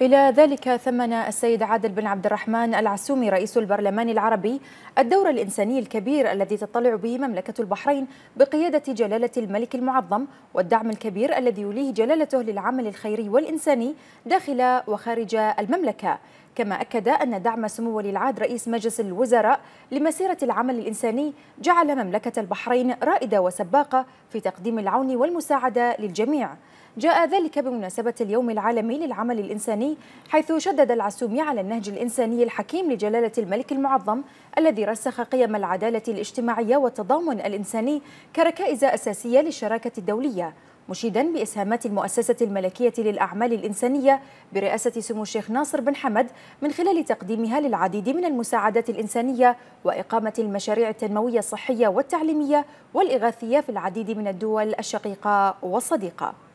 إلى ذلك ثمن السيد عادل بن عبد الرحمن العسومي رئيس البرلمان العربي الدور الإنساني الكبير الذي تطلع به مملكة البحرين بقيادة جلالة الملك المعظم والدعم الكبير الذي يوليه جلالته للعمل الخيري والإنساني داخل وخارج المملكة كما أكد أن دعم سمو ولي العهد رئيس مجلس الوزراء لمسيرة العمل الإنساني جعل مملكة البحرين رائدة وسباقة في تقديم العون والمساعدة للجميع جاء ذلك بمناسبة اليوم العالمي للعمل الإنساني حيث شدد العسومي على النهج الإنساني الحكيم لجلالة الملك المعظم الذي رسخ قيم العدالة الاجتماعية والتضامن الإنساني كركائز أساسية للشراكة الدولية مشيدا بإسهامات المؤسسة الملكية للأعمال الإنسانية برئاسة سمو الشيخ ناصر بن حمد من خلال تقديمها للعديد من المساعدات الإنسانية وإقامة المشاريع التنموية الصحية والتعليمية والإغاثية في العديد من الدول الشقيقة والصديقة